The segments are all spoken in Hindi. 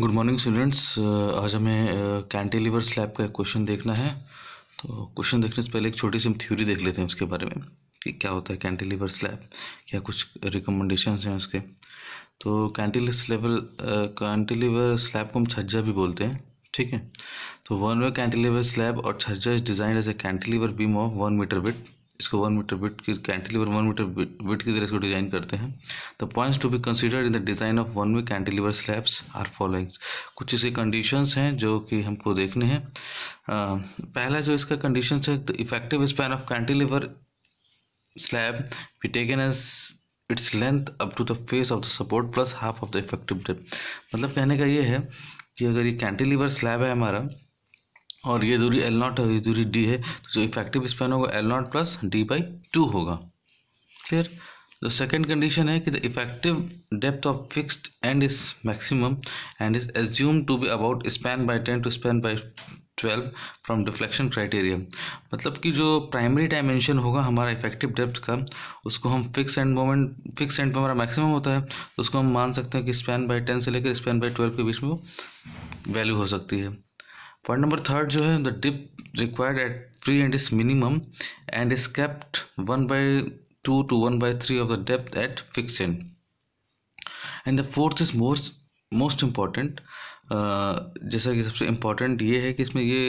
गुड मॉर्निंग स्टूडेंट्स आज हमें कैंटिलीवर uh, स्लैब का क्वेश्चन देखना है तो क्वेश्चन देखने से पहले एक छोटी सी हम थ्योरी देख लेते हैं उसके बारे में कि क्या होता है कैंटिलीवर स्लैब क्या कुछ रिकमेंडेशन हैं उसके तो कैंटिल स्लेबल कैंटिलीवर स्लैब को हम छज्जा भी बोलते हैं ठीक है तो वन वे कैंटिलीवर स्लैब और chhajja is designed as a cantilever beam of one metre with इसको वन मीटर विट की कैंटिलीवर वन मीटर विट की तरह इसको डिजाइन करते हैं the points to be considered in the design of one way cantilever slabs are following कुछ ऐसे कंडीशंस हैं जो कि हमको देखने हैं पहला जो इसका कंडीशन है the effective span of cantilever slab be taken as its length up to the face of the support plus half of the effective depth मतलब कहने का ये है कि अगर ये कैंटिलीवर स्लैब है हमारा और ये दूरी एल नॉट और ये दूरी डी है तो जो इफेक्टिव स्पैन होगा L not plus D by two होगा क्लियर तो सेकेंड कंडीशन है कि the effective depth of fixed end is maximum and is assume to be about span by ten to span by twelve from deflection criteria मतलब कि जो प्राइमरी डायमेंशन होगा हमारा इफेक्टिव डेप्थ का उसको हम fix end moment fix end पे हमारा मैक्सिमम होता है तो उसको हम मान सकते हैं कि स्पैन बाय टेन से लेकर स्पैन बाय ट्वेल्व के बीच में वैल्यू हो सकती है पॉइंट नंबर थर्ड जो है the depth required at free end is minimum and is kept one by two to one by three of the depth at fix end and the fourth is most most important जैसा कि सबसे इम्पॉर्टेंट ये है कि इसमें ये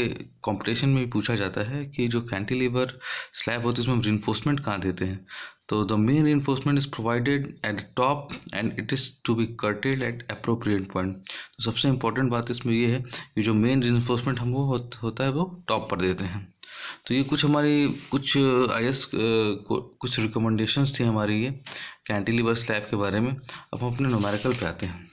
कॉम्पिटिशन में भी पूछा जाता है कि जो कैंटीलीवर स्लैब होती है उसमें हम रिन्फोर्समेंट कहाँ देते हैं तो the main reinforcement is provided at top and it is to be curtailed at appropriate point तो सबसे इंपॉर्टेंट बात इसमें ये है कि जो मेन इन्फोर्समेंट हम वो होता है वो टॉप पर देते हैं तो ये कुछ हमारी कुछ आई एस कुछ रिकमेंडेशंस थी हमारी ये कैंटिलीवर स्लैब के बारे में अब हम अपने नोमेरिकल पे आते हैं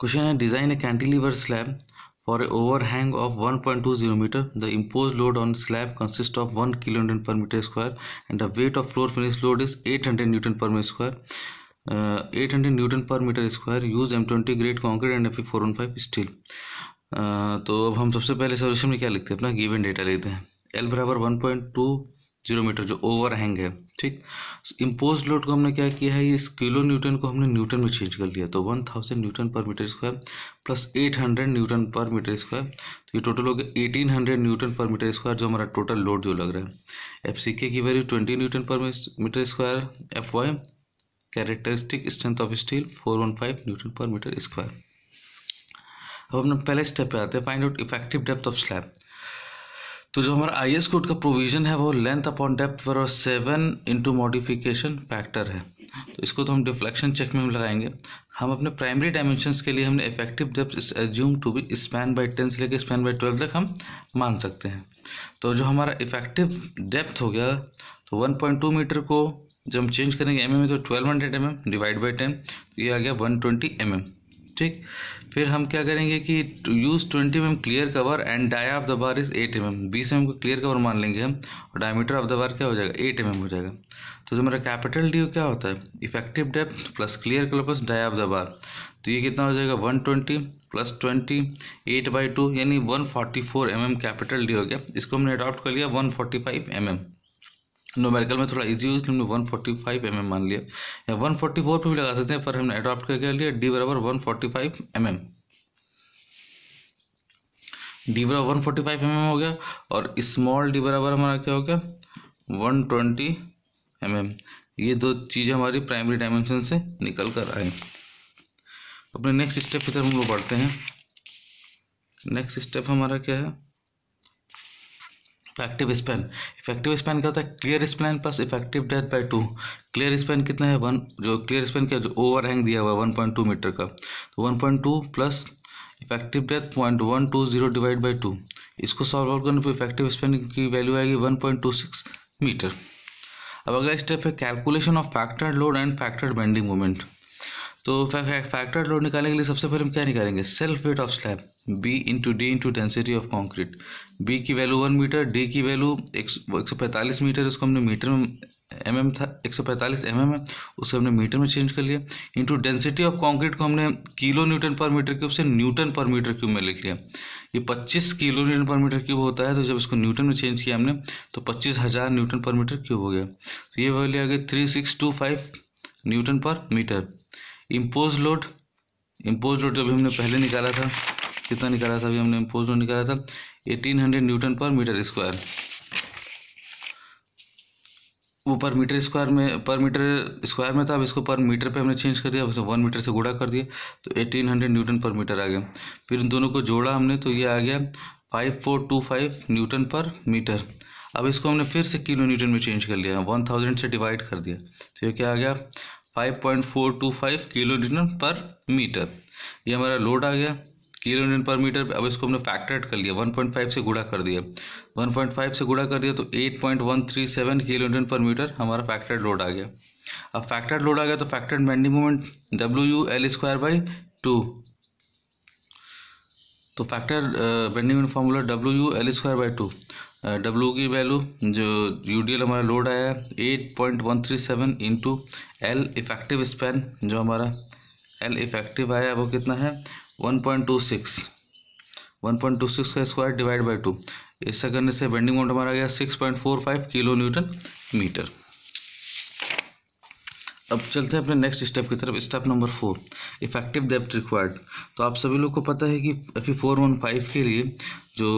क्वेश्चन है design a cantilever slab For a overhang of 1.20 meter, the imposed load on slab consists of 1 kN per meter square and the weight of floor finish load is 800 Newton per meter square. Uh, 800 Newton per meter square use M20 grade concrete and Fe415 steel. तो अब हम सबसे पहले सॉल्यूशन में क्या लिखते हैं अपना गिवन डेटा लेते हैं एल बराबर one point two zero metre जो ओवर हैंग है ठीक इम्पोज लोड को हमने क्या किया है इस किलो न्यूटन को हमने न्यूटन में चेंज कर लिया तो one thousand newton per metre square plus eight hundred newton per metre square तो ये टोटल हो गया eighteen hundred newton per metre square जो हमारा टोटल लोड जो लग रहा है एफ सी के की value twenty newton per metre square F Y characteristic strength of steel four one five newton per metre square अब हम पहले स्टेप पे आते हैं find out effective depth of slab तो जो हमारा आई एस कोड का प्रोविज़न है वो लेंथ अपॉन डेप्थ पर और सेवन इंटू मॉडिफिकेशन फैक्टर है तो इसको तो हम डिफ्लेक्शन चेक में हम लगाएंगे हम अपने प्राइमरी डायमेंशन के लिए हमने effective depth assume to be span by ten से लेकर स्पैन बाई ट्वेल्व तक हम मान सकते हैं तो जो हमारा इफेक्टिव डेप्थ हो गया तो वन पॉइंट टू मीटर को जब हम चेंज करेंगे एम mm में तो twelve hundred M M divide by ten ये आ गया वन ट्वेंटी एम एम ठीक फिर हम क्या करेंगे कि use twenty M clear cover and dia of the bar is eight M M बीस एम को क्लियर कवर मान लेंगे हम और डायमीटर ऑफ द बार क्या हो जाएगा एट एम एम हो जाएगा तो जो मेरा कैपिटल डी क्या होता है effective depth plus clear cover plus dia of the bar तो ये कितना हो जाएगा one twenty plus twenty eight by two यानी one forty four M M capital D हो गया इसको हमने अडॉप्ट कर लिया one forty five M M numerical में थोड़ा इजी हुई इसलिए हमने one forty five M M मान लिया या वन फोर्टी फोर पर भी लगा सकते हैं पर हमने अडॉप्ट करके लिया डी बराबर one forty five M M D बराबर one forty five M M हो गया और स्मॉल डी बराबर हमारा क्या हो गया वन ट्वेंटी एम एम ये दो चीज़ें हमारी प्राइमरी डायमेंशन से निकल कर आए अपने नेक्स्ट स्टेप की तरफ हम लोग बढ़ते हैं नेक्स्ट स्टेप हमारा क्या है इफेक्टिव स्पेन इफेक्टिव स्पेन क्या होता है क्लियर स्पेन प्लस इफेक्टिव डेथ बाय टू क्लियर स्पेन कितना है वन जो क्लियर स्पेन का जो ओवर हैंग दिया हुआ है वन पॉइंट टू मीटर का तो one point two plus effective डेथ point one two zero divide by two इसको सॉल्व आउट करने पर इफेक्टिव स्पेन की वैल्यू आएगी one point two six metre अब अगला स्टेप है calculation of factored load and factored bending moment तो फैक्टर लोड निकालने के लिए सबसे पहले हम क्या निकालेंगे self weight of slab B into D into density of concrete B की वैल्यू वन मीटर डी की वैल्यू एक सौ पैंतालीस मीटर उसको हमने मीटर में एम mm था एक सौ पैंतालीस एम mm है उसे हमने मीटर में चेंज कर लिया इंटू डेंसिटी ऑफ कॉन्क्रीट को हमने kilo newton per metre cube से न्यूटन पर मीटर क्यूब में लिख लिया ये पच्चीस kilo newton per metre cube होता है तो जब इसको न्यूटन में चेंज किया हमने तो पच्चीस हज़ार न्यूटन पर मीटर क्यूब हो गया तो ये वैल्यू आ गई three six two five newton per metre impose load impose load जब हमने पहले निकाला था कितना निकाला था अभी हमने इम्पोज लोड निकाला था eighteen hundred newton per metre square वो पर मीटर स्क्वायर में पर मीटर स्क्वायर में था अब इसको पर मीटर पे हमने चेंज कर दिया उसने वन मीटर से गुड़ा कर दिया तो eighteen hundred newton per metre आ गया फिर इन दोनों को जोड़ा हमने तो ये आ गया five four two five newton per metre अब इसको हमने फिर से किलो न्यूटन में चेंज कर लिया वन थाउजेंड से डिवाइड कर दिया तो ये क्या आ गया 5.425 किलो न्यूटन पर मीटर ये हमारा लोड आ गया किलो न्यूटन पर मीटर अब इसको हमने फैक्टरेट कर लिया 1.5 से गुड़ा कर दिया 1.5 से गुड़ा कर दिया तो 8.137 किलो न्यूटन पर मीटर हमारा फैक्टर लोड आ गया अब फैक्टर लोड आ गया तो factor bending moment W U L square by two तो factor bending moment formula W U L square by two W की वैल्यू जो यूडीएल हमारा लोड आया eight point one three seven into L effective span जो हमारा एल इफेक्टिव आया वो कितना है one point two six one point two six का स्क्वायर डिवाइड बाई टू ऐसा करने से बेंडिंग मोमेंट हमारा गया six point four five kilo newton metre अब चलते हैं अपने नेक्स्ट स्टेप की तरफ step number four effective depth required तो आप सभी लोग को पता है कि एफ फोर वन फाइव के लिए जो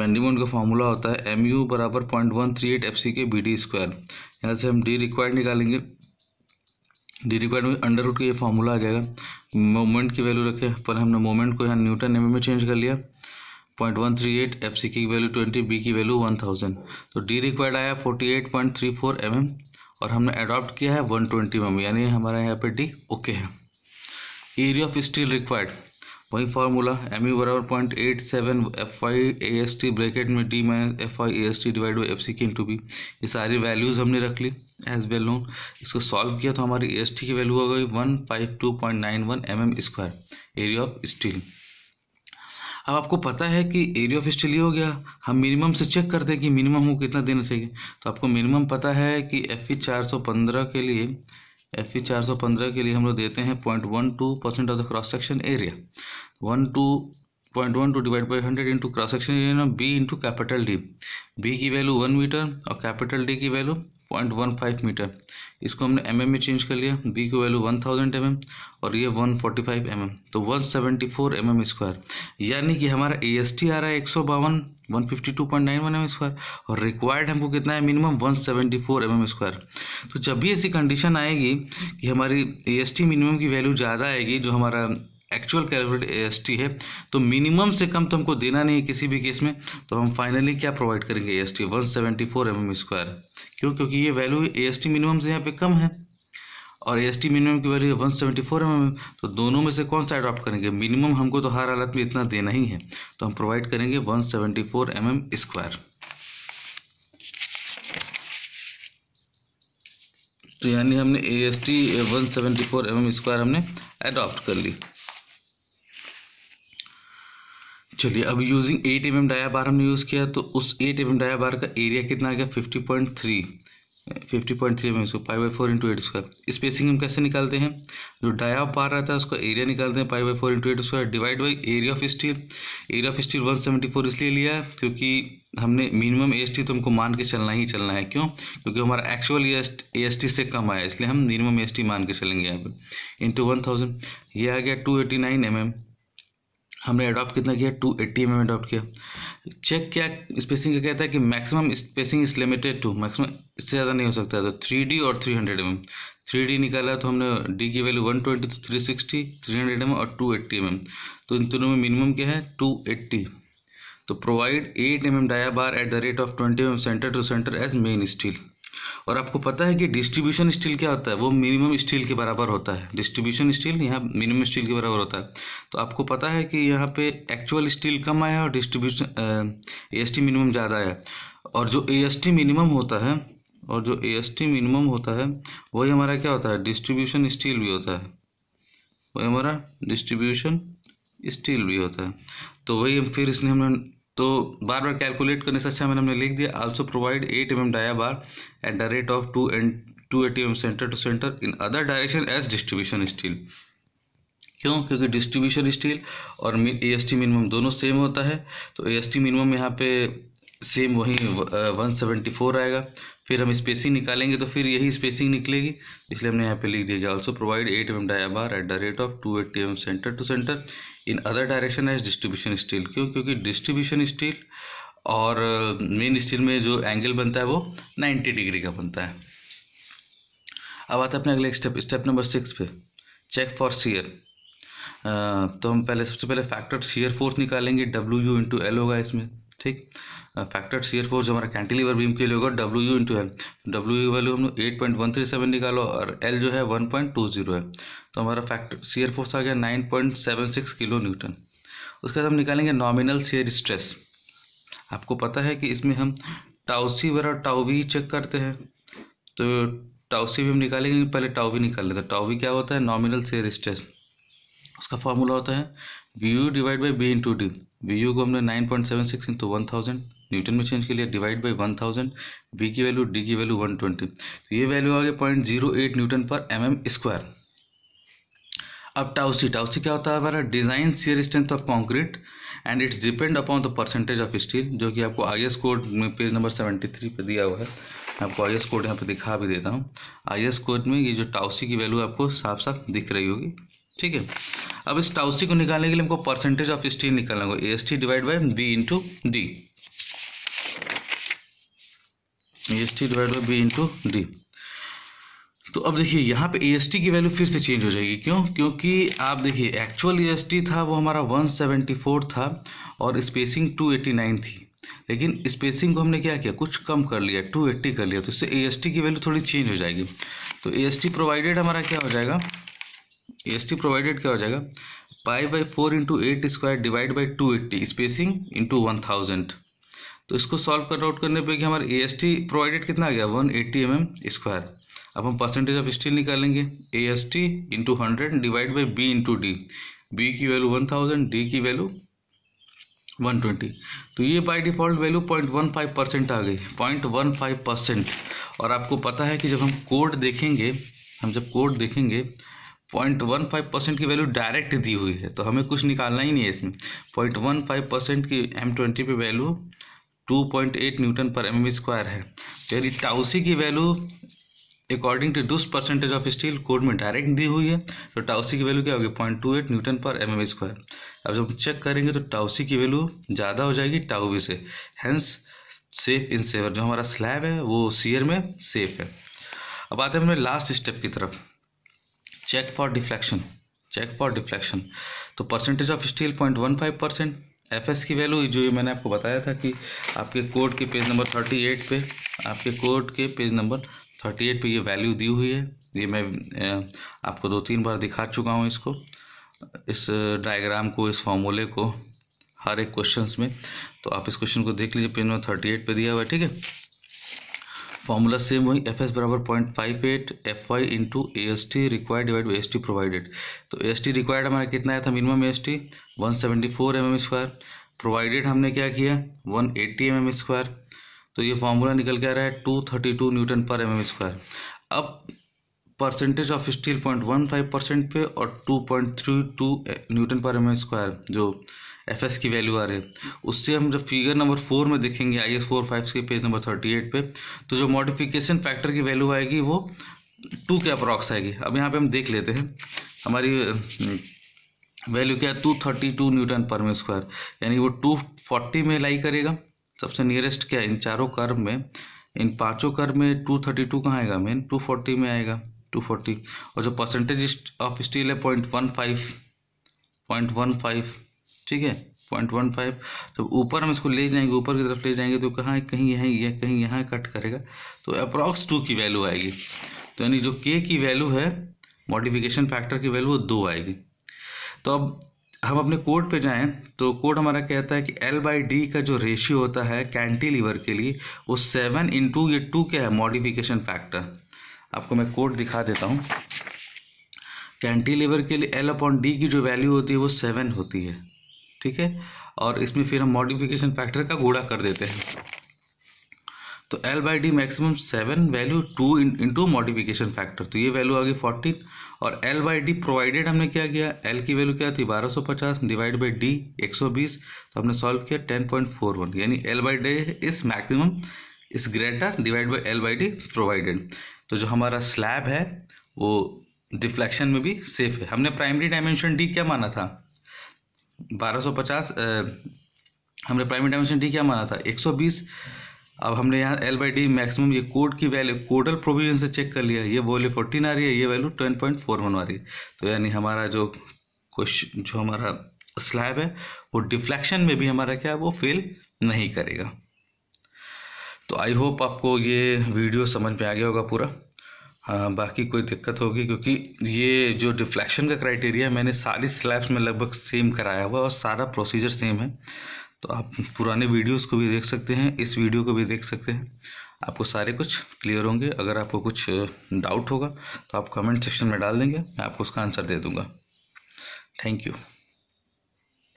बैंडीमोन का फॉर्मूला होता है एम यू बराबर point one three eight F C K B D square यहाँ से हम डी रिक्वायर्ड निकालेंगे डी रिक्वायर्ड में अंडर रूट का ये फॉर्मूला आ जाएगा मोमेंट की वैल्यू रखे पर हमने मोमेंट को यहाँ न्यूटन एम में चेंज कर लिया point one three eight F C की वैल्यू ट्वेंटी बी की वैल्यू वन थाउजेंड तो डी रिक्वायर्ड आया forty eight point three four M M और हमने अडॉप्ट किया है वन ट्वेंटी में यानी हमारे यहाँ पे डी ओके है एरिया ऑफ स्टील रिक्वायर्ड वही फार्मूला एम यू बराबर point eight seven F Y A S T bracket में D minus F Y A S T divide by F C K into B ये सारी वैल्यूज़ हमने रख ली एज वेल नोन इसको सॉल्व किया तो हमारी ए एस टी की वैल्यू हो गई one five two point nine one M M square area of steel अब आपको पता है कि एरिया ऑफ स्टडी हो गया हम मिनिमम से चेक करते हैं कि मिनिमम हो कितना देना चाहिए तो आपको मिनिमम पता है कि एफ ई चार सौ पंद्रह के लिए एफ ई चार सौ पंद्रह के लिए हम लोग देते हैं point one two percent of the cross section area one two point one two divide by hundred into cross section area B into capital D B की वैल्यू वन मीटर और कैपिटल डी की value point one five metre इसको हमने एम mm में चेंज कर लिया बी की वैल्यू वन थाउजेंड एम और ये वन फोर्टी फाइव एम तो one seventy four M M square यानी कि हमारा ए एस टी आ रहा है एक सौ बावन one fifty two point nine one M square और रिक्वायर्ड हमको कितना है minimum one seventy four M M square तो जब भी ऐसी कंडीशन आएगी कि हमारी ए एस टी मिनिमम की वैल्यू ज़्यादा आएगी जो हमारा एक्चुअल कैलकुलेट ए है तो मिनिमम से कम तो हमको देना नहीं है किसी भी केस में तो हम फाइनली क्या प्रोवाइड करेंगे A S T one seventy square क्यों क्योंकि ये वैल्यू ए मिनिमम से यहाँ पे कम है और ए एस मिनिमम की value one seventy four M M तो दोनों में से कौन सा अडॉप्ट करेंगे मिनिमम हमको तो हर हालत में इतना देना ही है तो हम प्रोवाइड करेंगे one seventy four M M square तो यानी हमने A S T one seventy four M M square हमने अडॉप्ट कर ली चलिए अब using eight M M dia bar हमने यूज़ किया तो उस eight M M dia bar का एरिया कितना आ गया fifty point three fifty point three M इसको pi by four into eight square spacing हम कैसे निकालते हैं जो डाया पार रहता है उसका एरिया निकालते हैं pi by four into eight square divide by area of steel area of steel one seventy four इसलिए लिया है क्योंकि हमने मिनिमम ए एस टी तो हमको मान के चलना ही चलना है क्यों क्योंकि हमारा एक्चुअल ए एस टी से कम आया इसलिए हम मिनिमम ए एस टी मान के चलेंगे यहाँ पर इंटू वन थाउजेंड ये आ गया two eighty nine M M हमने अडॉप्ट कितना किया two eighty M M adopt किया चेक क्या स्पेसिंग का कहता है कि maximum spacing is limited to maximum इससे ज़्यादा नहीं हो सकता है तो थ्री डी और three hundred M M three D निकाला तो हमने डी की value one twenty three sixty three hundred M M और टू एट्टी एम एम तो इन तीनों में मिनिमम क्या है टू एट्टी तो provide eight M M dia bar at the rate of twenty M M centre to centre as main steel और आपको पता है कि डिस्ट्रीब्यूशन स्टील क्या होता है वो मिनिमम स्टील के बराबर होता है डिस्ट्रीब्यूशन स्टील यहाँ मिनिमम स्टील के बराबर होता है तो आपको पता है कि यहाँ पे एक्चुअल स्टील कम आया और डिस्ट्रीब्यूशन एस टी मिनिमम ज़्यादा आया और जो ए एस टी मिनिमम होता है और जो ए एस टी मिनिमम होता है वही हमारा क्या होता है डिस्ट्रीब्यूशन स्टील भी होता है वही हमारा डिस्ट्रीब्यूशन स्टील भी होता है तो वही हम फिर इसने हमने तो बार बार कैलकुलेट करने से अच्छा मैंने हमने लिख दिया also provide eight M M dia bar at the rate of two and two eighty M centre to centre in other direction as distribution steel क्यों क्योंकि डिस्ट्रीब्यूशन स्टील और ए एस टी मिनिमम दोनों सेम होता है तो ए एस टी मिनिमम यहाँ पे सेम वही 174 आएगा फिर हम स्पेसिंग निकालेंगे तो फिर यही स्पेसिंग निकलेगी इसलिए हमने यहाँ पे लिख दिया गया also provide eight M dia bar at the rate of two eighty M centre to centre in other direction as distribution steel क्यों क्योंकि डिस्ट्रीब्यूशन स्टील और मेन स्टील में जो एंगल बनता है वो नाइन्टी डिग्री का बनता है अब आते अपने अगले स्टेप स्टेप नंबर सिक्स पे चेक फॉर सीयर तो हम पहले सबसे पहले फैक्टर सीयर फोर्स निकालेंगे डब्ल्यू यू इंटू एल होगा इसमें ठीक फैक्टर सीयर फोर्स जो हमारा कैंटिलीवर बीम के लिए होगा W U into L W U value हम eight point one three seven निकालो और एल जो है वन पॉइंट टू जीरो है तो हमारा फैक्टर सीयर फोर्स आ गया nine point seven six kilo newton उसके बाद हम निकालेंगे नॉमिनल सीयर स्ट्रेस आपको पता है कि इसमें हम टाउसी वगैरह टाउवी चेक करते हैं तो टाउसी भी हम निकालेंगे पहले टाउवी निकाल लेते हैं टाउवी क्या होता है नॉमिनल सीयर स्ट्रेस उसका फॉर्मूला होता है V U divide by B into D V U को हमने nine point seven six into one thousand newton में चेंज के लिए divide by one thousand B की वैल्यू डी की वैल्यू वन ट्वेंटी तो ये वैल्यू आ गया point zero eight newton per M M square अब टाउसी टाउसी क्या होता है हमारा design shear strength of concrete and it's depend upon the percentage of steel जो कि आपको आई एस कोड में पेज नंबर सेवेंटी थ्री पर दिया हुआ है मैं आपको आई एस कोड यहाँ पर दिखा भी देता हूँ आई एस कोड में ये जो टाउसी की वैल्यू आपको साफ साफ दिख रही होगी ठीक है अब इस टाउसी को निकालने के लिए हमको परसेंटेज ऑफ स्टील निकालना होगा S T divide by B into D S T divide by B into D तो अब देखिए यहाँ पे ए की वैल्यू फिर से चेंज हो जाएगी क्यों क्योंकि आप देखिए एक्चुअल ए था वो हमारा 174 था और स्पेसिंग 289 थी लेकिन स्पेसिंग को हमने क्या किया कुछ कम कर लिया 280 कर लिया तो इससे ए की वैल्यू थोड़ी चेंज हो जाएगी तो ए प्रोवाइडेड हमारा क्या हो जाएगा एस टी प्रोवाइडेड क्या हो जाएगा pi by four into eight square divide by two eighty spacing into one thousand तो इसको सॉल्व कर आउट करने पे कि हमारा ए एस टी प्रोवाइडेड कितना आ गया one eighty M M square अब हम परसेंटेज ऑफ स्टील निकालेंगे A S T into hundred divide by B into D B की वैल्यू वन थाउजेंड डी की वैल्यू वन ट्वेंटी तो ये by default value point one five percent आ गई पॉइंट वन फाइव परसेंट और आपको पता है कि जब हम कोड देखेंगे हम जब कोड देखेंगे पॉइंट वन फाइव परसेंट की वैल्यू डायरेक्ट दी हुई है तो हमें कुछ निकालना ही नहीं है इसमें पॉइंट वन फाइव परसेंट की एम ट्वेंटी पे value two point eight newton per M square है तो यदि टाउसी की वैल्यू अकॉर्डिंग टू डूस परसेंटेज ऑफ स्टील कोड में डायरेक्ट दी हुई है तो टाउसी की वैल्यू क्या होगी point two eight newton per M M square अब जब हम चेक करेंगे तो टाउसी की वैल्यू ज़्यादा हो जाएगी टाउवी से हैंस सेफ इन सेवर जो हमारा स्लैब है वो सीयर में सेफ है अब आते हैं अपने लास्ट स्टेप की तरफ check for deflection check for deflection तो percentage of steel point one five percent F S की वैल्यू जो ये मैंने आपको बताया था कि आपके कोड के पेज नंबर थर्टी एट पे आपके कोड के पेज नंबर थर्टी एट पे ये वैल्यू दी हुई है ये मैं आपको दो तीन बार दिखा चुका हूँ इसको इस डायग्राम को इस फॉर्मूले को हर एक क्वेश्चन में तो आप इस क्वेश्चन को देख लीजिए पेज नंबर थर्टी एट पर दिया हुआ है ठीक है फॉर्मूला सेम वही एफ एस बराबर point five eight F Y into A S T required divide by S T provided तो एस टी रिक्वायर्ड हमारा कितना आया था minimum S T one seventy four M M square provided हमने क्या किया one eighty M M square तो ये फॉर्मूला निकल के आ रहा है two thirty two newton per M M square अब percentage of steel point one five percent पे और two point three two newton per M M square जो एफ एस की वैल्यू आ रही है उससे हम जब फिगर नंबर फोर में देखेंगे आई एस फोर फाइव के पेज नंबर थर्टी एट पे तो जो मॉडिफिकेशन फैक्टर की वैल्यू आएगी वो टू के अप्रॉक्स आएगी अब यहाँ पे हम देख लेते हैं हमारी वैल्यू हम्म, क्या है टू थर्टी टू न्यूटन पर में स्क्वायर यानी वो टू फोर्टी में लाई करेगा सबसे नियरेस्ट क्या है इन चारों कर्व में इन पाँचों कर्व में टू थर्टी टू कहाँ आएगा मेन टू फोर्टी में आएगा टू फोर्टी और जो परसेंटेज ऑफ स्टील है point one five point one five ठीक है पॉइंट वन फाइव जब ऊपर हम इसको ले जाएंगे ऊपर की तरफ ले जाएंगे तो कहाँ कहीं यहाँ यह कहीं यहाँ कट करेगा तो अप्रॉक्स टू की वैल्यू आएगी तो यानी जो के की वैल्यू है मॉडिफिकेशन फैक्टर की वैल्यू वो दो आएगी तो अब हम अपने कोड पे जाएं तो कोड हमारा कहता है कि एल बाई डी का जो रेशियो होता है कैंटिलीवर के लिए वो सेवन टू ये टू क्या है मॉडिफिकेशन फैक्टर आपको मैं कोड दिखा देता हूँ कैंटिलीवर के लिए एल अपॉन डी की जो वैल्यू होती है वो सेवन होती है ठीक है और इसमें फिर हम मॉडिफिकेशन फैक्टर का गुड़ा कर देते हैं तो L by D maximum seven value two into modification factor तो ये वैल्यू आ गई फोर्टीन और एल बाई डी प्रोवाइडेड हमने क्या किया एल की वैल्यू क्या थी बारह सौ पचास डिवाइड बाई डी एक सौ बीस तो हमने सॉल्व किया टेन पॉइंट फोर वन यानी L by D is maximum is greater divide by L by D provided तो जो हमारा स्लैब है वो डिफ्लेक्शन में भी सेफ है हमने प्राइमरी डायमेंशन डी क्या माना था 1250 हमने प्राइमरी डायमेंशन डी क्या माना था 120 अब हमने यहाँ एल बाई डी मैक्सिमम ये कोड की वैल्यू कोडल प्रोविजन से चेक कर लिया ये वॉल्यू फोर्टीन आ रही है ये value ten point four one आ रही है तो यानी हमारा जो क्वेश्चन जो हमारा स्लैब है वो डिफ्लेक्शन में भी हमारा क्या है वो फेल नहीं करेगा तो आई होप आपको ये वीडियो समझ में आ गया होगा पूरा हाँ, बाकी कोई दिक्कत होगी क्योंकि ये जो डिफ्लेक्शन का क्राइटेरिया मैंने सारी स्लैब्स में लगभग सेम कराया हुआ और सारा प्रोसीजर सेम है तो आप पुराने वीडियोस को भी देख सकते हैं इस वीडियो को भी देख सकते हैं आपको सारे कुछ क्लियर होंगे अगर आपको कुछ डाउट होगा तो आप कमेंट सेक्शन में डाल देंगे मैं आपको उसका आंसर दे दूँगा थैंक यू